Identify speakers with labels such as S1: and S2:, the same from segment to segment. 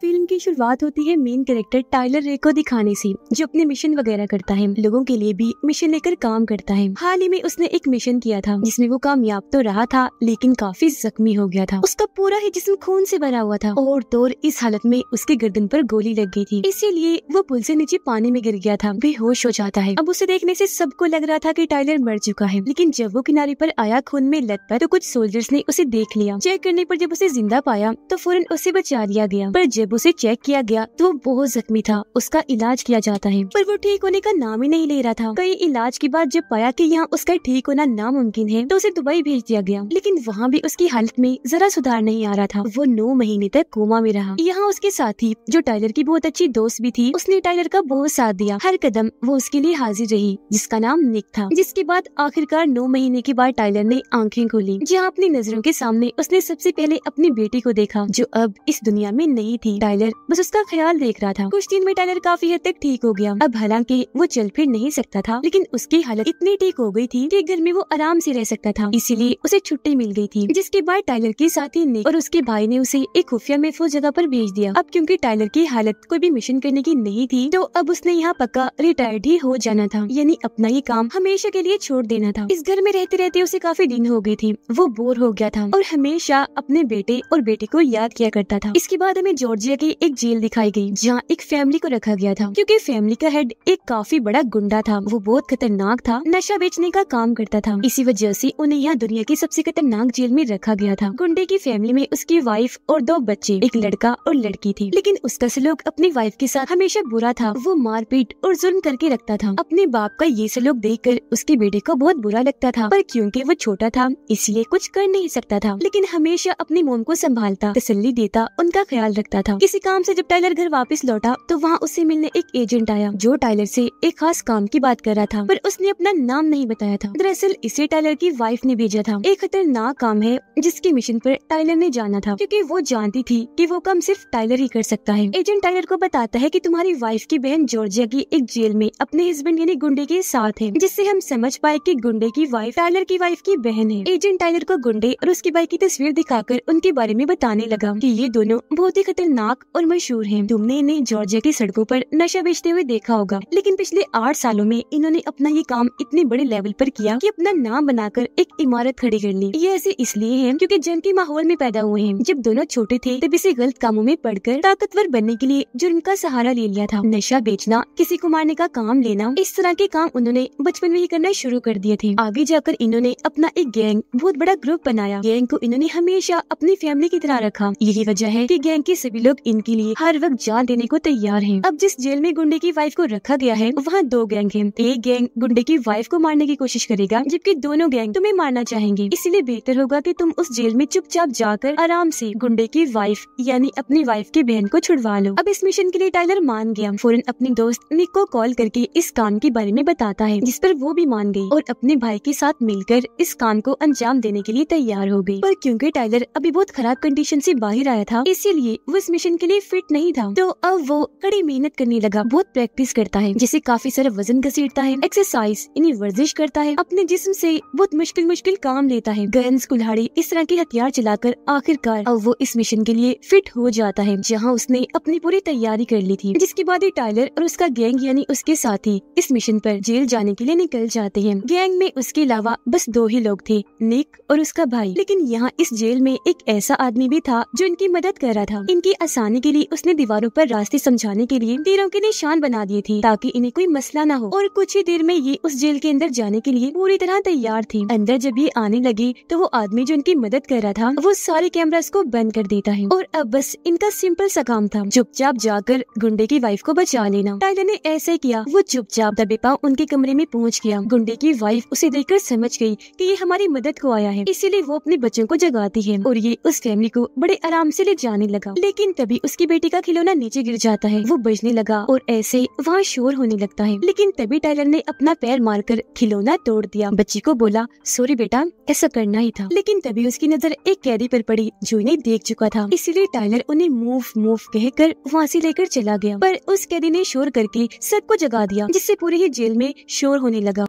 S1: Film की शुरुआत होती है मेन कैरेक्टर टाइलर रे को दिखाने से जो अपने मिशन वगैरह करता है लोगों के लिए भी मिशन लेकर काम करता है हाल ही में उसने एक मिशन किया था जिसमें वो कामयाब तो रहा था लेकिन काफी जख्मी हो गया था उसका पूरा ही जिसम खून से भरा हुआ था और तोर इस हालत में उसके गर्दन पर गोली लग गई थी इसीलिए वो पुल से नीचे पानी में गिर गया था बेहोश हो जाता है अब उसे देखने से सबको लग रहा था की टाइलर मर चुका है लेकिन जब वो किनारे पर आया खून में लत पर तो कुछ सोल्जर्स ने उसे देख लिया चेक करने पर जब उसे जिंदा पाया तो फौरन उसे बचा लिया गया पर जब जब उसे चेक किया गया तो वो बहुत जख्मी था उसका इलाज किया जाता है पर वो ठीक होने का नाम ही नहीं ले रहा था कई इलाज के बाद जब पाया की यहाँ उसका ठीक होना नामुमकिन है तो उसे दुबई भेज दिया गया लेकिन वहाँ भी उसकी हालत में जरा सुधार नहीं आ रहा था वो नौ महीने तक कोमा में रहा यहाँ उसके साथी जो टाइलर की बहुत अच्छी दोस्त भी थी उसने टाइलर का बहुत साथ दिया हर कदम वो उसके लिए हाजिर रही जिसका नाम निक था जिसके बाद आखिरकार नौ महीने के बाद टाइलर ने आंखें खोली जहाँ अपनी नजरों के सामने उसने सबसे पहले अपनी बेटी को देखा जो अब इस दुनिया में नहीं थी ही टाइलर बस उसका ख्याल देख रहा था कुछ दिन में टाइलर काफी हद तक ठीक हो गया अब हालांकि वो चल फिर नहीं सकता था लेकिन उसकी हालत इतनी ठीक हो गई थी कि घर में वो आराम से रह सकता था इसीलिए उसे छुट्टी मिल गई थी जिसके बाद टाइलर के साथी ने और उसके भाई ने उसे एक खुफिया महफूज जगह पर भेज दिया अब क्योंकि टाइलर की हालत कोई भी मिशन करने की नहीं थी तो अब उसने यहाँ पक्का रिटायर्ड ही हो जाना था यानी अपना ही काम हमेशा के लिए छोड़ देना था इस घर में रहते रहते उसे काफी दिन हो गई थी वो बोर हो गया था और हमेशा अपने बेटे और बेटी को याद किया करता था इसके बाद हमें जॉर्ज जगह एक जेल दिखाई गई जहाँ एक फैमिली को रखा गया था क्योंकि फैमिली का हेड एक काफी बड़ा गुंडा था वो बहुत खतरनाक था नशा बेचने का काम करता था इसी वजह से उन्हें यहाँ दुनिया की सबसे खतरनाक जेल में रखा गया था गुंडे की फैमिली में उसकी वाइफ और दो बच्चे एक लड़का और लड़की थी लेकिन उसका सलूक अपनी वाइफ के साथ हमेशा बुरा था वो मारपीट और जुल्म करके रखता था अपने बाप का ये सलूक देख कर उसके बेटे को बहुत बुरा लगता था पर क्यूँकी वो छोटा था इसलिए कुछ कर नहीं सकता था लेकिन हमेशा अपने मोम को संभालता तसली देता उनका ख्याल रखता था हाँ। किसी काम से जब टाइलर घर वापस लौटा तो वहाँ उससे मिलने एक एजेंट आया जो टाइलर से एक खास काम की बात कर रहा था पर उसने अपना नाम नहीं बताया था दरअसल इसे टाइलर की वाइफ ने भेजा था एक खतरनाक काम है जिसके मिशन पर टाइलर ने जाना था क्योंकि वो जानती थी कि वो काम सिर्फ टाइलर ही कर सकता है एजेंट टाइलर को बताता है कि तुम्हारी वाइफ की बहन जॉर्जिया की एक जेल में अपने हस्बैंड यानी गुंडे के साथ है जिससे हम समझ पाए कि गुंडे की वाइफ टाइलर की वाइफ की बहन है एजेंट टाइलर को गुंडे और उसकी बाइक की तस्वीर दिखाकर उनके बारे में बताने लगा की ये दोनों बहुत ही खतरनाक खतरनाक और मशहूर हैं। तुमने इन्हें जॉर्जिया की सड़कों पर नशा बेचते हुए देखा होगा लेकिन पिछले आठ सालों में इन्होंने अपना ये काम इतने बड़े लेवल पर किया कि अपना नाम बनाकर एक इमारत खड़ी कर ली ये ऐसे इसलिए है क्यूँकी जन के माहौल में पैदा हुए हैं जब दोनों छोटे थे तब इसे गलत कामों में पढ़कर ताकतवर बनने के लिए जुर्म का सहारा ले लिया था नशा बेचना किसी को मारने का काम लेना इस तरह के काम उन्होंने बचपन में ही करना शुरू कर दिए थे आगे जाकर इन्होंने अपना एक गैंग बहुत बड़ा ग्रुप बनाया गैंग को इन्होंने हमेशा अपनी फैमिली की तरह रखा यही वजह है की गैंग के सभी लोग लोग इनके लिए हर वक्त जान देने को तैयार है अब जिस जेल में गुंडे की वाइफ को रखा गया है वहाँ दो गैंग है एक गैंग गुंडे की वाइफ को मारने की कोशिश करेगा जबकि दोनों गैंग तुम्हें मारना चाहेंगे इसलिए बेहतर होगा की तुम उस जेल में चुपचाप जाकर आराम ऐसी गुंडे की वाइफ यानी अपनी वाइफ की बहन को छुड़वा लो अब इस मिशन के लिए टाइलर मान गया फौरन अपने दोस्त निक को कॉल करके इस काम के बारे में बताता है जिस पर वो भी मान गयी और अपने भाई के साथ मिलकर इस काम को अंजाम देने के लिए तैयार हो गई पर क्योंकि टाइलर अभी बहुत खराब कंडीशन से बाहर आया था इसीलिए वो इस मिशन कंपटीशन के लिए फिट नहीं था तो अब वो कड़ी मेहनत करने लगा बहुत प्रैक्टिस करता है जिसे काफी सारा वजन घसीटता है एक्सरसाइज इन्हें वर्जिश करता है अपने जिस्म से बहुत मुश्किल मुश्किल काम लेता है गन्स कुल्हाड़ी इस तरह के हथियार चलाकर आखिरकार अब वो इस मिशन के लिए फिट हो जाता है जहाँ उसने अपनी पूरी तैयारी कर ली थी जिसके बाद ये टाइलर और उसका गैंग यानी उसके साथी इस मिशन पर जेल जाने के लिए निकल जाते हैं गैंग में उसके अलावा बस दो ही लोग थे निक और उसका भाई लेकिन यहाँ इस जेल में एक ऐसा आदमी भी था जो इनकी मदद कर रहा था इनकी आसानी के लिए उसने दीवारों पर रास्ते समझाने के लिए तीरों के निशान बना दिए थे ताकि इन्हें कोई मसला न हो और कुछ ही देर में ये उस जेल के अंदर जाने के लिए पूरी तरह तैयार थी अंदर जब ये आने लगी तो वो आदमी जो इनकी मदद कर रहा था वो सारे कैमराज को बंद कर देता है और अब बस इनका सिंपल सा काम था चुपचाप जाकर गुंडे की वाइफ को बचा लेना टाइलर ने ऐसे किया वो चुपचाप दबे पाँव उनके कमरे में पहुँच गया गुंडे की वाइफ उसे देखकर समझ गयी की ये हमारी मदद को आया है इसीलिए वो अपने बच्चों को जगाती है और ये उस फैमिली को बड़े आराम से ले जाने लगा लेकिन तभी उसकी बेटी का खिलौना नीचे गिर जाता है वो बजने लगा और ऐसे वहाँ शोर होने लगता है लेकिन तभी टाइलर ने अपना पैर मारकर खिलौना तोड़ दिया बच्ची को बोला सॉरी बेटा ऐसा करना ही था लेकिन तभी उसकी नजर एक कैदी पर पड़ी जो इन्हें देख चुका था इसीलिए टाइलर उन्हें मूव मूव कहकर वहाँ से लेकर चला गया पर उस कैदी ने शोर करके सबको जगा दिया जिससे पूरी ही जेल में शोर होने लगा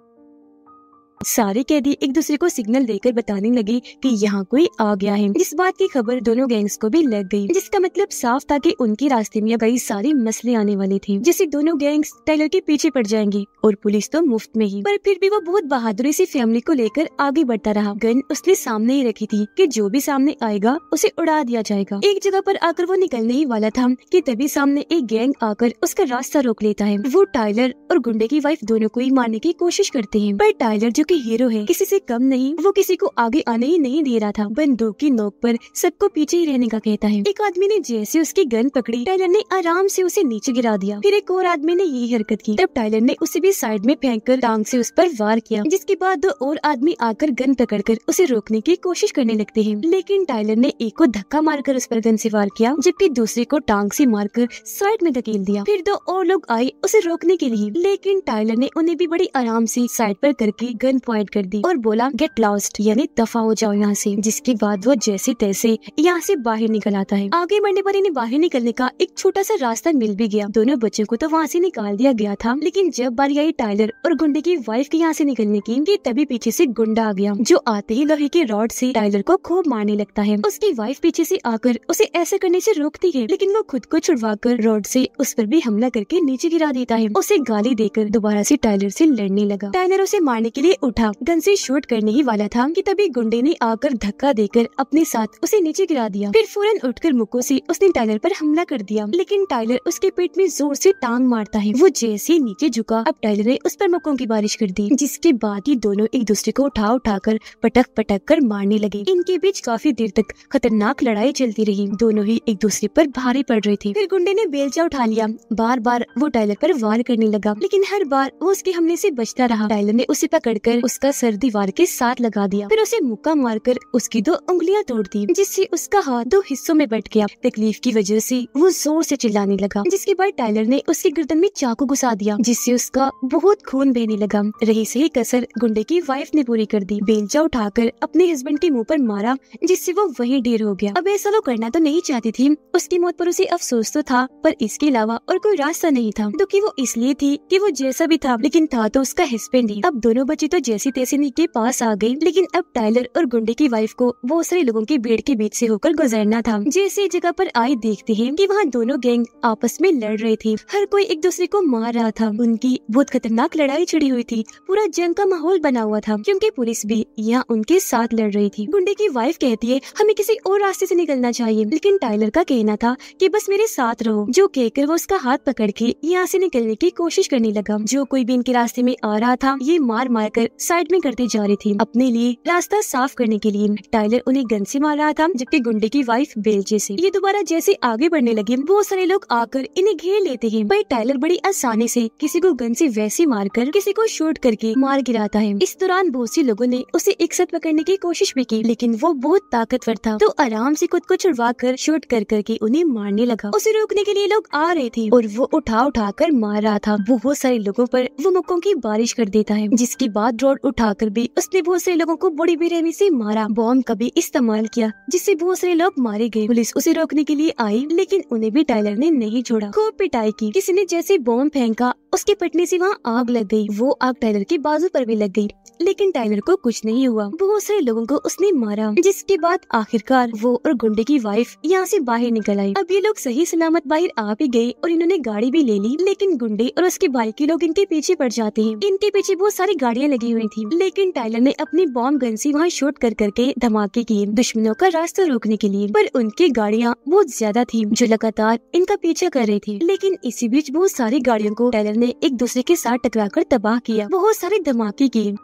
S1: सारे कैदी एक दूसरे को सिग्नल देकर बताने लगे कि यहाँ कोई आ गया है इस बात की खबर दोनों गैंग्स को भी लग गई जिसका मतलब साफ था कि उनके रास्ते में कई सारे मसले आने वाले थे जैसे दोनों गैंग्स टाइलर के पीछे पड़ जाएंगे और पुलिस तो मुफ्त में ही पर फिर भी वो बहुत बहादुरी से फैमिली को लेकर आगे बढ़ता रहा गन उसने सामने ही रखी थी की जो भी सामने आएगा उसे उड़ा दिया जाएगा एक जगह आरोप आकर वो निकलने ही वाला था की तभी सामने एक गैंग आकर उसका रास्ता रोक लेता है वो टाइलर और गुंडे की वाइफ दोनों को ही मारने की कोशिश करते है पर टाइलर जो क्योंकि हीरो है किसी से कम नहीं वो किसी को आगे आने ही नहीं दे रहा था बंदूक की नोक पर सबको पीछे ही रहने का कहता है एक आदमी ने जैसे उसकी गन पकड़ी टाइलर ने आराम से उसे नीचे गिरा दिया फिर एक और आदमी ने यही हरकत की तब टाइलर ने उसे भी साइड में फेंक कर टांग से उस पर वार किया जिसके बाद दो और आदमी आकर गन पकड़ कर उसे रोकने की कोशिश करने लगते है लेकिन टाइलर ने एक को धक्का मारकर उस पर गन से वार किया जबकि दूसरे को टांग से मारकर साइड में धकेल दिया फिर दो और लोग आए उसे रोकने के लिए लेकिन टाइलर ने उन्हें भी बड़ी आराम से साइड पर करके गन गन पॉइंट कर दी और बोला गेट लॉस्ट यानी दफा हो जाओ यहाँ से जिसके बाद वो जैसे तैसे यहाँ से बाहर निकल आता है आगे बढ़ने पर इन्हें बाहर निकलने का एक छोटा सा रास्ता मिल भी गया दोनों बच्चों को तो वहाँ से निकाल दिया गया था लेकिन जब बारी आई टाइलर और गुंडे की वाइफ के यहाँ से निकलने की इनके तभी पीछे से गुंडा आ गया जो आते ही लोहे के रॉड से टाइलर को खूब मारने लगता है उसकी वाइफ पीछे से आकर उसे ऐसा करने से रोकती है लेकिन वो खुद को छुड़वा कर रॉड से उस पर भी हमला करके नीचे गिरा देता है उसे गाली देकर दोबारा से टाइलर से लड़ने लगा टाइलर उसे मारने के लिए उठा गन से शूट करने ही वाला था कि तभी गुंडे ने आकर धक्का देकर अपने साथ उसे नीचे गिरा दिया फिर फौरन उठकर मुक्को से उसने टाइलर पर हमला कर दिया लेकिन टाइलर उसके पेट में जोर से टांग मारता है वो जैसे नीचे झुका अब टाइलर ने उस पर मुक्कों की बारिश कर दी जिसके बाद ही दोनों एक दूसरे को उठा उठा कर पटक पटक कर मारने लगे इनके बीच काफी देर तक खतरनाक लड़ाई चलती रही दोनों ही एक दूसरे पर भारी पड़ रहे थे फिर गुंडे ने बेलचा उठा लिया बार बार वो टाइलर पर वार करने लगा लेकिन हर बार वो उसके हमले से बचता रहा टाइलर ने उसे पकड़कर कर उसका सर दीवार के साथ लगा दिया फिर उसे मुक्का मार कर उसकी दो उंगलियां तोड़ दी जिससे उसका हाथ दो हिस्सों में बट गया तकलीफ की वजह से वो जोर से चिल्लाने लगा जिसके बाद टाइलर ने उसकी गर्दन में चाकू घुसा दिया जिससे उसका बहुत खून बहने लगा रही सही कसर गुंडे की वाइफ ने पूरी कर दी बेलचा उठाकर अपने हस्बैंड के मुँह पर मारा जिससे वो वही ढेर हो गया अब ऐसा वो करना तो नहीं चाहती थी उसकी मौत पर उसे अफसोस तो था पर इसके अलावा और कोई रास्ता नहीं था दुखी वो इसलिए थी कि वो जैसा भी था लेकिन था तो उसका हस्बैंड ही अब दोनों बच्चे तो जैसी तैसी निक के पास आ गई लेकिन अब टाइलर और गुंडे की वाइफ को बहुत सारे लोगों की भीड़ के बीच से होकर गुजरना था जैसे जगह पर आए देखते हैं कि वहाँ दोनों गैंग आपस में लड़ रहे थे हर कोई एक दूसरे को मार रहा था उनकी बहुत खतरनाक लड़ाई छिड़ी हुई थी पूरा जंग का माहौल बना हुआ था क्यूँकी पुलिस भी यहाँ उनके साथ लड़ रही थी गुंडे की वाइफ कहती है हमें किसी और रास्ते ऐसी निकलना चाहिए लेकिन टाइलर का कहना था की बस मेरे साथ रहो जो कहकर वो उसका हाथ पकड़ के यहाँ ऐसी निकलने की कोशिश करने लगा जो कोई भी इनके रास्ते में आ रहा था ये मार मार कर साइड में करते जा रही थी अपने लिए रास्ता साफ करने के लिए टाइलर उन्हें गन से मार रहा था जबकि गुंडे की वाइफ बेलचे से ये दोबारा जैसे आगे बढ़ने लगे बहुत सारे लोग आकर इन्हें घेर लेते हैं भाई टाइलर बड़ी आसानी से किसी को गन से वैसे मार कर किसी को शूट करके मार गिराता है इस दौरान बहुत से लोगों ने उसे एक साथ पकड़ने की कोशिश भी की लेकिन वो बहुत ताकतवर था तो आराम से खुद को छुड़वा कर शूट कर करके उन्हें मारने लगा उसे रोकने के लिए लोग आ रहे थे और वो उठा उठा कर मार रहा था बहुत सारे लोगों पर वो मुक्कों की बारिश कर देता है जिसके बाद उठा उठाकर भी उसने बहुत सारे लोगों को बड़ी बेरहमी से मारा बॉम्ब का भी इस्तेमाल किया जिससे बहुत सारे लोग मारे गए पुलिस उसे रोकने के लिए आई लेकिन उन्हें भी टाइलर ने नहीं छोड़ा खूब पिटाई की किसी ने जैसे बॉम्ब फेंका उसके पिटने से वहाँ आग लग गई वो आग टाइलर के बाजू पर भी लग गई लेकिन टाइलर को कुछ नहीं हुआ बहुत सारे लोगों को उसने मारा जिसके बाद आखिरकार वो और गुंडे की वाइफ यहाँ से बाहर निकल आई अब ये लोग सही सलामत बाहर आ भी गए और इन्होंने गाड़ी भी ले ली लेकिन गुंडे और उसके भाई के लोग इनके पीछे पड़ जाते हैं इनके पीछे बहुत सारी गाड़ियाँ लगी हुई थी लेकिन टाइलर ने अपनी बॉम्ब गन से वहाँ शूट कर करके धमाके किए दुश्मनों का रास्ता रोकने के लिए पर उनकी गाड़ियाँ बहुत ज्यादा थी जो लगातार इनका पीछा कर रही थी लेकिन इसी बीच बहुत सारी गाड़ियों को टाइलर ने ने एक दूसरे के साथ टकरा कर तबाह किया बहुत सारे धमाके किए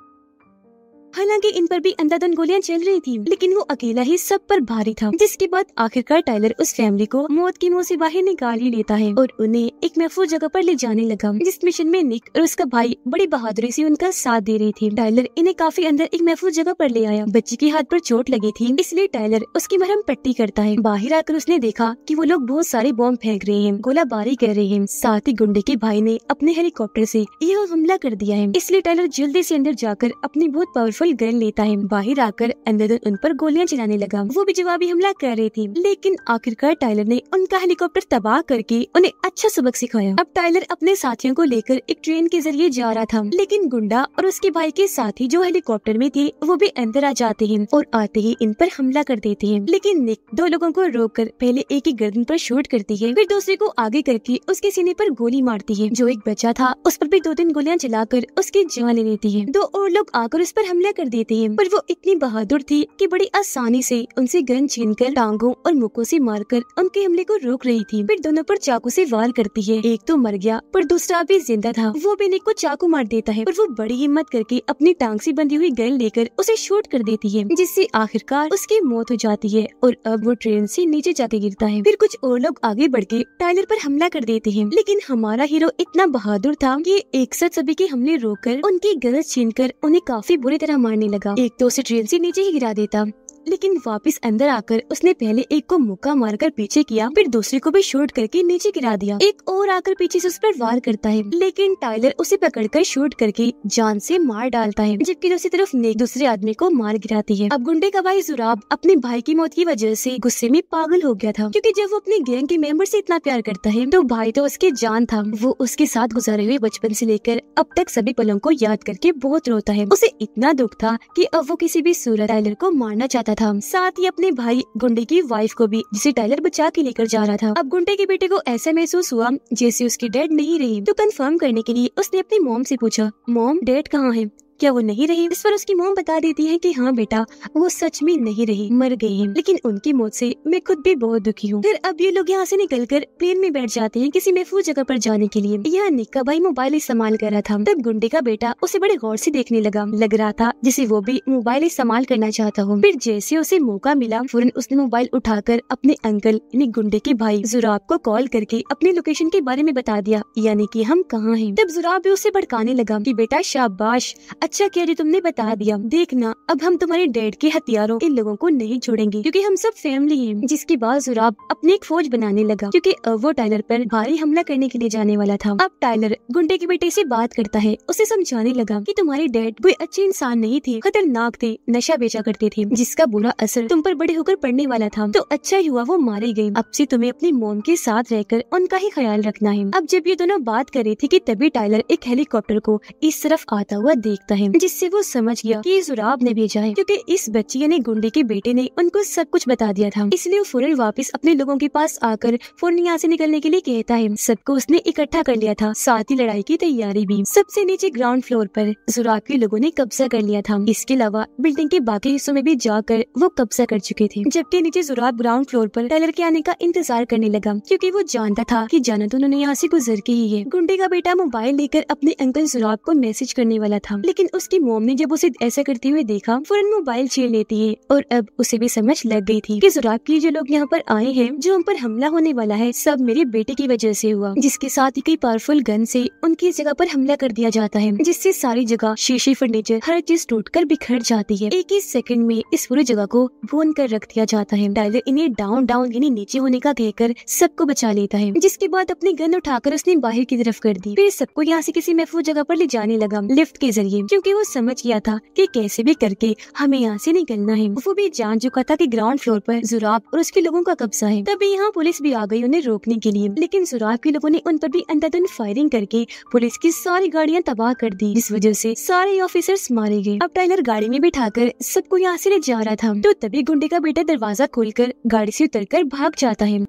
S1: हालांकि इन पर भी अंधाधुन गोलियां चल रही थी लेकिन वो अकेला ही सब पर भारी था जिसके बाद आखिरकार टाइलर उस फैमिली को मौत की मुँह से बाहर निकाल ही लेता है और उन्हें एक महफूज जगह पर ले जाने लगा जिस मिशन में निक और उसका भाई बड़ी बहादुरी से उनका साथ दे रही थी टाइलर इन्हें काफी अंदर एक महफूज जगह पर ले आया बच्ची के हाथ पर चोट लगी थी इसलिए टाइलर उसकी मरहम पट्टी करता है बाहर आकर उसने देखा की वो लोग बहुत सारे बॉम्ब फेंक रहे हैं गोला बारी कर रहे हैं साथ ही गुंडे के भाई ने अपने हेलीकॉप्टर से यह हमला कर दिया है इसलिए टाइलर जल्दी से अंदर जाकर अपनी बहुत पावरफुल राइफल गन लेता है बाहर आकर अंदर उन पर गोलियां चलाने लगा वो भी जवाबी हमला कर रही थी लेकिन आखिरकार टाइलर ने उनका हेलीकॉप्टर तबाह करके उन्हें अच्छा सबक सिखाया अब टाइलर अपने साथियों को लेकर एक ट्रेन के जरिए जा रहा था लेकिन गुंडा और उसके भाई के साथी जो हेलीकॉप्टर में थे वो भी अंदर आ जाते हैं और आते ही इन पर हमला कर देते हैं लेकिन निक दो लोगों को रोक कर पहले एक ही गर्दन पर शूट करती है फिर दूसरे को आगे करके उसके सीने पर गोली मारती है जो एक बच्चा था उस पर भी दो तीन गोलियां चलाकर उसकी जान ले लेती है दो और लोग आकर उस पर हमला कर देते हैं पर वो इतनी बहादुर थी कि बड़ी आसानी से उनसे गन छीन कर टांगों और मुखों से मारकर उनके हमले को रोक रही थी फिर दोनों पर चाकू से वार करती है एक तो मर गया पर दूसरा भी जिंदा था वो बेनिक को चाकू मार देता है पर वो बड़ी हिम्मत करके अपनी टांग से बंधी हुई गन लेकर उसे शूट कर देती है जिससे आखिरकार उसकी मौत हो जाती है और अब वो ट्रेन से नीचे जाते गिरता है फिर कुछ और लोग आगे बढ़ के टाइलर पर हमला कर देते हैं लेकिन हमारा हीरो इतना बहादुर था कि एक साथ सभी के हमले कर उनकी गलत छीन कर उन्हें काफी बुरी तरह मारने लगा एक तो उसे ट्रेन से नीचे ही गिरा देता लेकिन वापस अंदर आकर उसने पहले एक को मुक्का मारकर पीछे किया फिर दूसरे को भी शूट करके नीचे गिरा दिया एक और आकर पीछे से उस पर वार करता है लेकिन टाइलर उसे पकड़कर शूट करके जान से मार डालता है जबकि दूसरी तरफ नेक दूसरे आदमी को मार गिराती है अब गुंडे का भाई जुराब अपने भाई की मौत की वजह से गुस्से में पागल हो गया था क्यूँकी जब वो अपने गैंग के मेंबर से इतना प्यार करता है तो भाई तो उसकी जान था वो उसके साथ गुजारे हुए बचपन से लेकर अब तक सभी पलों को याद करके बहुत रोता है उसे इतना दुख था की अब वो किसी भी सूरत टाइलर को मारना चाहता करता था साथ ही अपने भाई गुंडे की वाइफ को भी जिसे टाइलर बचा के लेकर जा रहा था अब गुंडे के बेटे को ऐसा महसूस हुआ जैसे उसकी डेड नहीं रही तो कंफर्म करने के लिए उसने अपनी मोम से पूछा मोम डेड कहाँ है क्या वो नहीं रही इस पर उसकी मोम बता देती है की हाँ बेटा वो सच में नहीं रही मर गई है लेकिन उनकी मौत से मैं खुद भी बहुत दुखी हूँ फिर अब ये लोग यहाँ से निकल कर प्लेन में बैठ जाते हैं किसी महफूज जगह पर जाने के लिए यह निक्का भाई मोबाइल इस्तेमाल कर रहा था तब गुंडे का बेटा उसे बड़े गौर से देखने लगा लग रहा था जिसे वो भी मोबाइल इस्तेमाल करना चाहता हूँ फिर जैसे उसे मौका मिला फौरन उसने मोबाइल उठाकर अपने अंकल यानी गुंडे के भाई जुराब को कॉल करके अपने लोकेशन के बारे में बता दिया यानी की हम कहाँ है तब जुराब भी उसे भड़काने लगा की बेटा शाबाश अच्छा अच्छा किया तुमने बता हम्म। दिया देखना अब हम तुम्हारे डैड के हथियारों इन लोगों को नहीं छोड़ेंगे क्योंकि हम सब फैमिली हैं जिसके बाद जुराब अपनी एक फौज बनाने लगा क्योंकि अब वो टाइलर पर भारी हमला करने के लिए जाने वाला था अब टाइलर गुंडे के बेटे से बात करता है उसे समझाने लगा कि तुम्हारे डैड कोई अच्छे इंसान नहीं थे खतरनाक थे नशा बेचा करते थे जिसका बुरा असर तुम पर बड़े होकर पड़ने वाला था तो अच्छा ही हुआ वो मारी गयी अब से तुम्हें अपनी मोम के साथ रहकर उनका ही ख्याल रखना है अब जब ये दोनों बात कर रहे थे की तभी टाइलर एक हेलीकॉप्टर को इस तरफ आता हुआ देखता है है जिससे वो समझ गया कि जुराब ने भेजा है क्योंकि इस बच्ची यानी गुंडे के बेटे ने उनको सब कुछ बता दिया था इसलिए वो फौरन वापस अपने लोगों के पास आकर फौरन यहाँ से निकलने के लिए कहता है सबको उसने इकट्ठा कर लिया था साथ ही लड़ाई की तैयारी भी सबसे नीचे ग्राउंड फ्लोर पर जुराब के लोगों ने कब्जा कर लिया था इसके अलावा बिल्डिंग के बाकी हिस्सों में भी जाकर वो कब्जा कर चुके थे जबकि नीचे जुराब ग्राउंड फ्लोर पर टेलर के आने का इंतजार करने लगा क्योंकि वो जानता था कि जाना तो उन्होंने यहाँ से गुजर के ही है गुंडे का बेटा मोबाइल लेकर अपने अंकल जुराब को मैसेज करने वाला था लेकिन लेकिन उसकी मोम ने जब उसे ऐसा करते हुए देखा फौरन मोबाइल छीन लेती है और अब उसे भी समझ लग गई थी कि जुराब के जो लोग यहाँ पर आए हैं जो उन पर हमला होने वाला है सब मेरे बेटे की वजह से हुआ जिसके साथ ही कई पावरफुल गन से उनकी जगह पर हमला कर दिया जाता है जिससे सारी जगह शीशे फर्नीचर हर चीज टूट कर बिखर जाती है एक ही सेकंड में इस पूरी जगह को भून कर रख दिया जाता है डायलर इन्हें डाउन डाउन यानी नीचे होने का कहकर सबको बचा लेता है जिसके बाद अपनी गन उठाकर उसने बाहर की तरफ कर दी फिर सबको यहाँ से किसी महफूज जगह पर ले जाने लगा लिफ्ट के जरिए क्योंकि वो समझ गया था कि कैसे भी करके हमें यहाँ से निकलना है वो भी जान चुका था कि ग्राउंड फ्लोर पर जुराब और उसके लोगों का कब्जा है तभी यहाँ पुलिस भी आ गई उन्हें रोकने के लिए लेकिन जुराब के लोगों ने उन पर भी अंधाधुंध फायरिंग करके पुलिस की सारी गाड़ियाँ तबाह कर दी इस वजह से सारे ऑफिसर्स मारे गए अब टाइलर गाड़ी में कर सबको यहाँ से ले जा रहा था तो तभी गुंडे का बेटा दरवाजा कर गाड़ी से कर भाग जाता है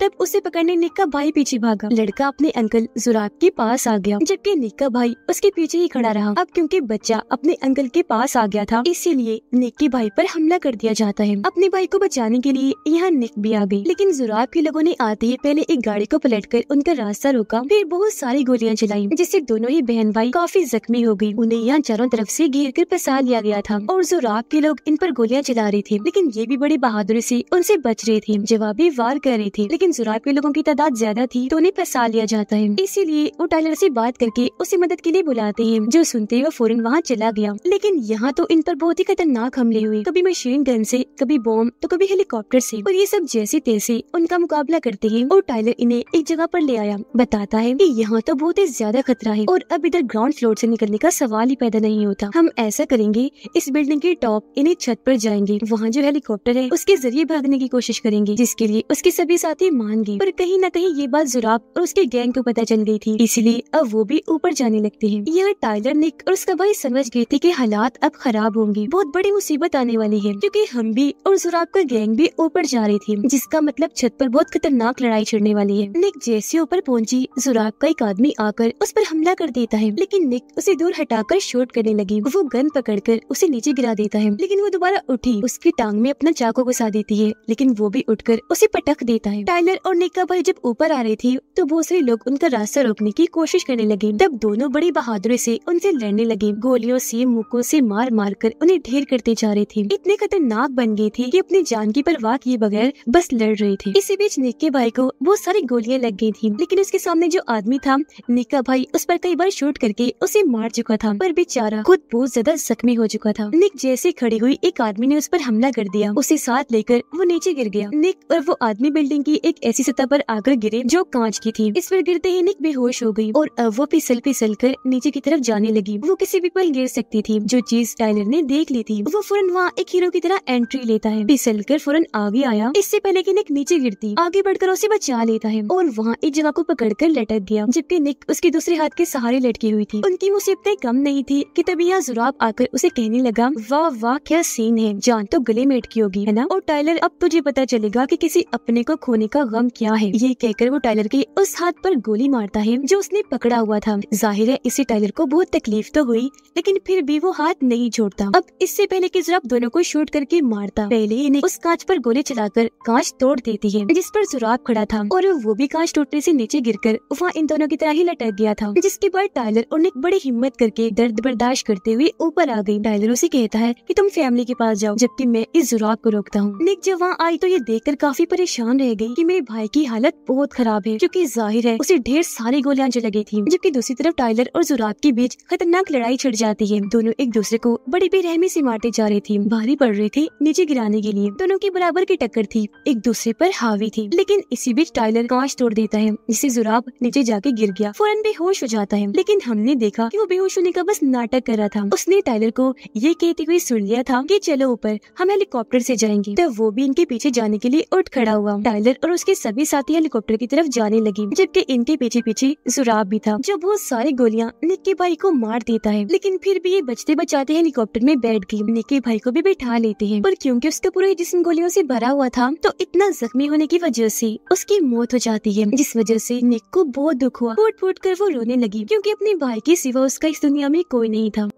S1: तब उसे पकड़ने निक का भाई पीछे भागा लड़का अपने अंकल जुराब के पास आ गया जबकि निक का भाई उसके पीछे ही खड़ा रहा अब क्योंकि बच्चा अपने अंकल के पास आ गया था इसीलिए निक के भाई पर हमला कर दिया जाता है अपने भाई को बचाने के लिए यहाँ निक भी आ गई लेकिन जुराब के लोगों ने आते ही पहले एक गाड़ी को पलट कर उनका रास्ता रोका फिर बहुत सारी गोलियाँ चलाई जिससे दोनों ही बहन भाई काफी जख्मी हो गयी उन्हें यहाँ चारों तरफ ऐसी घेर कर पसा लिया गया था और जुराब के लोग इन पर गोलियाँ चला रहे थे लेकिन ये भी बड़ी बहादुरी ऐसी उनसे बच रहे थे जवाबी वार कर रहे थे लेकिन लेकिन जुराब के लोगों की तादाद ज्यादा थी तो उन्हें फंसा लिया जाता है इसीलिए वो टाइलर ऐसी बात करके उसे मदद के लिए बुलाते हैं जो सुनते हुए फौरन वहाँ चला गया लेकिन यहाँ तो इन पर बहुत ही खतरनाक हमले हुए कभी मशीन गन से कभी बॉम्ब तो कभी हेलीकॉप्टर से और ये सब जैसे तैसे उनका मुकाबला करते हैं और टाइलर इन्हें एक जगह पर ले आया बताता है कि यहाँ तो बहुत ही ज्यादा खतरा है और अब इधर ग्राउंड फ्लोर से निकलने का सवाल ही पैदा नहीं होता हम ऐसा करेंगे इस बिल्डिंग के टॉप इन्हें छत पर जाएंगे वहाँ जो हेलीकॉप्टर है उसके जरिए भागने की कोशिश करेंगे जिसके लिए उसके सभी साथी मान गई पर कहीं ना कहीं ये बात जुराब और उसके गैंग को पता चल गई थी इसलिए अब वो भी ऊपर जाने लगते हैं यह टाइलर निक और उसका भाई समझ गए थे की हालात अब खराब होंगे बहुत बड़ी मुसीबत आने वाली है क्यूँकी हम भी और जुराब का गैंग भी ऊपर जा रही थी जिसका मतलब छत पर बहुत खतरनाक लड़ाई छिड़ने वाली है निक जैसे ऊपर पहुंची जुराब का एक आदमी आकर उस पर हमला कर देता है लेकिन निक उसे दूर हटाकर शूट करने लगी वो गन पकड़कर उसे नीचे गिरा देता है लेकिन वो दोबारा उठी उसकी टांग में अपना चाकू घुसा देती है लेकिन वो भी उठकर उसे पटक देता है टाइलर मिलर और निका भाई जब ऊपर आ रही थी तो बहुत सारे लोग उनका रास्ता रोकने की कोशिश करने लगे तब दोनों बड़ी बहादुरी से उनसे लड़ने लगे गोलियों से मुकों से मार मार कर उन्हें ढेर करते जा रहे थे इतने खतरनाक बन गई थी कि अपनी जान की परवाह किए बगैर बस लड़ रही थी इसी बीच निक्के भाई को बहुत सारी गोलियाँ लग गई थी लेकिन उसके सामने जो आदमी था निक्का भाई उस पर कई बार शूट करके उसे मार चुका था पर बेचारा खुद बहुत ज्यादा जख्मी हो चुका था निक जैसे खड़ी हुई एक आदमी ने उस पर हमला कर दिया उसे साथ लेकर वो नीचे गिर गया निक और वो आदमी बिल्डिंग की एक एक ऐसी सतह पर आकर गिरे जो कांच की थी इस पर गिरते ही निक बेहोश हो गई और अब वो फिसल फिसल कर नीचे की तरफ जाने लगी वो किसी भी पल गिर सकती थी जो चीज टाइलर ने देख ली थी वो फौरन वहाँ एक हीरो की तरह एंट्री लेता है फिसल कर फौरन आगे आया इससे पहले की निक नीचे गिरती आगे बढ़कर उसे बचा लेता है और वहाँ एक जगह को पकड़ कर लटक गया जबकि निक उसके दूसरे हाथ के सहारे लटकी हुई थी उनकी मुसीबतें कम नहीं थी की तभी यहाँ जुराब आकर उसे कहने लगा वाह वाह क्या सीन है जान तो गले में अटकी होगी है ना और टाइलर अब तुझे पता चलेगा की कि किसी अपने को खोने का गम क्या है ये कहकर वो टाइलर के उस हाथ पर गोली मारता है जो उसने पकड़ा हुआ था जाहिर है इसे टाइलर को बहुत तकलीफ तो हुई लेकिन फिर भी वो हाथ नहीं छोड़ता अब इससे पहले की जुराब दोनों को शूट करके मारता पहले इन्हें उस कांच पर गोली चलाकर कांच तोड़ देती है जिस पर जुराब खड़ा था और वो भी कांच टूटने से नीचे कर वहाँ इन दोनों की तरह ही लटक गया था जिसके बाद टाइलर उन्हें बड़ी हिम्मत करके दर्द बर्दाश्त करते हुए ऊपर आ गई टाइलर उसे कहता है की तुम फैमिली के पास जाओ जबकि मैं इस जुराब को रोकता हूँ निक जब वहाँ आई तो ये देख काफी परेशान रह गयी की मैं मेरे भाई की हालत बहुत खराब है क्योंकि जाहिर है उसे ढेर सारी गोलियां जो लगी थी जबकि दूसरी तरफ टाइलर और जुराब के बीच खतरनाक लड़ाई छिड़ जाती है दोनों एक दूसरे को बड़ी बेरहमी से मारते जा रहे थे भारी पड़ रहे थे नीचे गिराने के लिए दोनों के बराबर की टक्कर थी एक दूसरे पर हावी थी लेकिन इसी बीच टाइलर कांच तोड़ देता है जिससे जुराब नीचे जाके गिर गया फौरन बेहोश हो जाता है लेकिन हमने देखा कि वो बेहोश होने का बस नाटक कर रहा था उसने टाइलर को ये कहते हुए सुन लिया था कि चलो ऊपर हम हेलीकॉप्टर से जाएंगे तब तो वो भी इनके पीछे जाने के लिए उठ खड़ा हुआ टाइलर और उसके उसके सभी साथी हेलीकॉप्टर की तरफ जाने लगी जबकि इनके पीछे पीछे जुराब भी था जो बहुत सारी गोलियां निक्की भाई को मार देता है लेकिन फिर भी ये बचते बचाते हेलीकॉप्टर में बैठ गई निक्की भाई को भी बैठा लेते हैं पर क्योंकि उसका पूरा जिसम गोलियों से भरा हुआ था तो इतना जख्मी होने की वजह से उसकी मौत हो जाती है जिस वजह से निक को बहुत दुख हुआ फूट फूट कर वो रोने लगी क्योंकि अपने भाई के सिवा उसका इस दुनिया में कोई नहीं था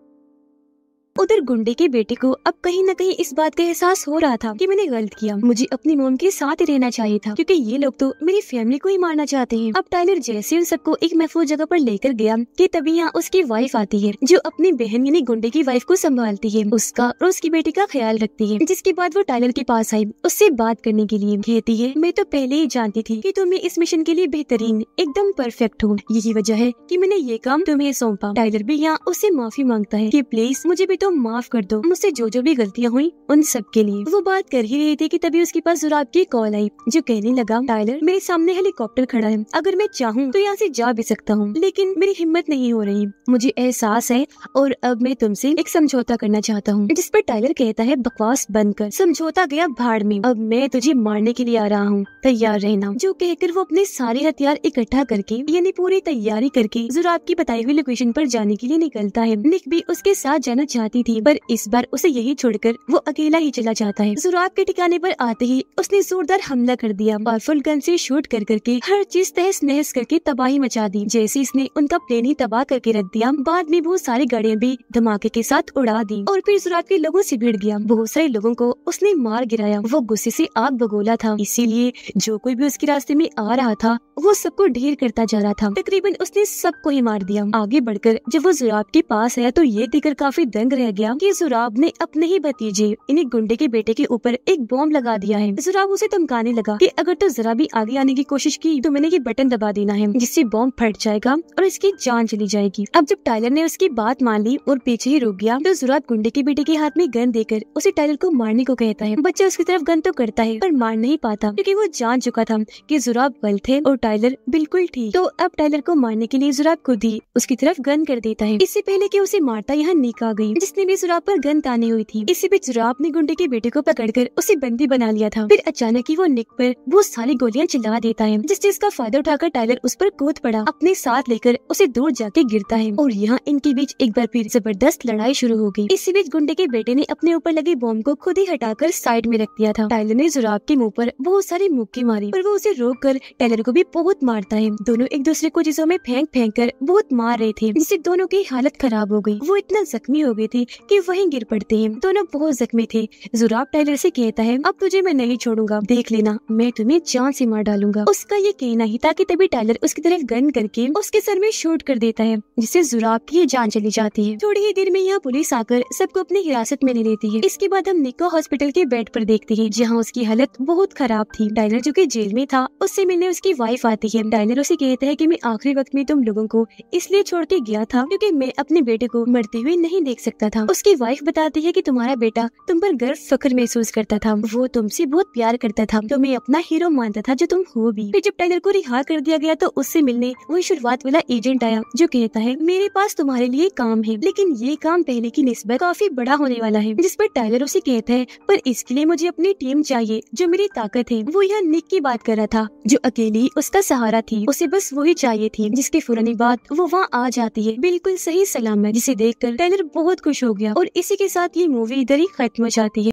S1: उधर गुंडे के बेटे को अब कहीं न कहीं इस बात का एहसास हो रहा था कि मैंने गलत किया मुझे अपनी मोम के साथ ही रहना चाहिए था क्योंकि ये लोग तो मेरी फैमिली को ही मारना चाहते हैं अब टाइलर जैसे उन सबको एक महफूज जगह पर लेकर गया कि तभी यहाँ उसकी वाइफ आती है जो अपनी बहन यानी गुंडे की वाइफ को संभालती है उसका और उसकी बेटी का ख्याल रखती है जिसके बाद वो टाइलर के पास आई उससे बात करने के लिए कहती है मैं तो पहले ही जानती थी की तुम्हें इस मिशन के लिए बेहतरीन एकदम परफेक्ट हो यही वजह है की मैंने ये काम तुम्हें सौंपा टाइलर भी यहाँ उससे माफी मांगता है की प्लीज मुझे भी तो तुम माफ कर दो मुझसे जो जो भी गलतियाँ हुई उन सब के लिए वो बात कर ही रही थी की तभी उसके पास जुराब की कॉल आई जो कहने लगा टायलर मेरे सामने हेलीकॉप्टर खड़ा है अगर मैं चाहूँ तो यहाँ से जा भी सकता हूँ लेकिन मेरी हिम्मत नहीं हो रही मुझे एहसास है और अब मैं तुम एक समझौता करना चाहता हूँ जिस पर टाइलर कहता है बकवास बंद कर समझौता गया भाड़ में अब मैं तुझे मारने के लिए आ रहा हूँ तैयार रहना जो कहकर वो अपने सारे हथियार इकट्ठा करके यानी पूरी तैयारी करके जुराब की बताई हुई लोकेशन पर जाने के लिए निकलता है निक भी उसके साथ जाना चाहती करती थी पर इस बार उसे यही छोड़कर वो अकेला ही चला जाता है जुराब के ठिकाने पर आते ही उसने जोरदार हमला कर दिया पावरफुल गन से शूट कर करके हर चीज तहस नहस करके तबाही मचा दी जैसे इसने उनका प्लेन ही तबाह करके रख दिया बाद में बहुत सारी गाड़ियाँ भी धमाके के साथ उड़ा दी और फिर जुराब के लोगों से भिड़ गया बहुत सारे लोगों को उसने मार गिराया वो गुस्से से आग बगोला था इसीलिए जो कोई भी उसके रास्ते में आ रहा था वो सबको ढेर करता जा रहा था तकरीबन उसने सबको ही मार दिया आगे बढ़कर जब वो जुराब के पास आया तो ये देखकर काफी दंग रह गया कि जुराब ने अपने ही भतीजे इन्हें गुंडे के बेटे के ऊपर एक बॉम्ब लगा दिया है जुराब उसे धमकाने लगा कि अगर तो जरा भी आगे आने की कोशिश की तो मैंने ये बटन दबा देना है जिससे बॉम्ब फट जाएगा और इसकी जान चली जाएगी अब जब टाइलर ने उसकी बात मान ली और पीछे ही रुक गया तो जुराब गुंडे के बेटे के हाथ में गन देकर उसे टाइलर को मारने को कहता है बच्चा उसकी तरफ गन तो करता है पर मार नहीं पाता क्यूँकी वो जान चुका था की जुराब गलत है और टाइलर बिल्कुल ठीक तो अब टाइलर को मारने के लिए जुराब खुद ही उसकी तरफ गन कर देता है इससे पहले की उसे मारता यहाँ निक आ गई जिसने भी सुराब पर गन ताने हुई थी इसी बीच सुराब ने गुंडे के बेटे को पकड़कर उसे बंदी बना लिया था फिर अचानक ही वो निक पर वो सारी गोलियां चिल्ला देता है जिससे का फायदा उठाकर टाइलर उस पर कूद पड़ा अपने साथ लेकर उसे दूर जाके गिरता है और यहाँ इनके बीच एक बार फिर जबरदस्त लड़ाई शुरू हो गई इसी बीच गुंडे के बेटे ने अपने ऊपर लगे बॉम्ब को खुद ही कर साइड में रख दिया था टाइलर ने जुराब के मुँह पर बहुत सारी मुक्की मारी और वो उसे रोक कर टाइलर को भी बहुत मारता है दोनों एक दूसरे को जिसों में फेंक फेंक कर बहुत मार रहे थे जिससे दोनों की हालत खराब हो गयी वो इतना जख्मी हो गयी थी थे कि वहीं गिर पड़ते हैं दोनों बहुत जख्मी थे जुराब टाइलर से कहता है अब तुझे मैं नहीं छोड़ूंगा देख लेना मैं तुम्हें जान से मार डालूंगा उसका ये कहना ही था कि तभी टाइलर उसकी तरफ गन करके उसके सर में शूट कर देता है जिससे जुराब की जान चली जाती है थोड़ी ही देर में यहाँ पुलिस आकर सबको अपनी हिरासत में ले लेती है इसके बाद हम निको हॉस्पिटल के बेड पर देखते हैं जहाँ उसकी हालत बहुत खराब थी टाइलर जो की जेल में था उससे मिलने उसकी वाइफ आती है टाइलर उसे कहता है की मैं आखिरी वक्त में तुम लोगों को इसलिए छोड़ के गया था क्यूँकी मैं अपने बेटे को मरते हुए नहीं देख सकता करता था उसकी वाइफ बताती है कि तुम्हारा बेटा तुम पर गर्व फख्र महसूस करता था वो तुमसे बहुत प्यार करता था तुम्हें अपना हीरो मानता था जो तुम हो भी फिर जब टाइगर को रिहा कर दिया गया तो उससे मिलने वही शुरुआत वाला एजेंट आया जो कहता है मेरे पास तुम्हारे लिए काम है लेकिन ये काम पहले की नस्बत काफी बड़ा होने वाला है जिस पर टाइगर उसे कहता है पर इसके लिए मुझे अपनी टीम चाहिए जो मेरी ताकत है वो यहाँ निक की बात कर रहा था जो अकेली उसका सहारा थी उसे बस वही चाहिए थी जिसके फुरानी बात वो वहाँ आ जाती है बिल्कुल सही सलामत जिसे देख कर टाइलर बहुत खुश हो गया और इसी के साथ ये मूवी इधर ही खत्म हो जाती है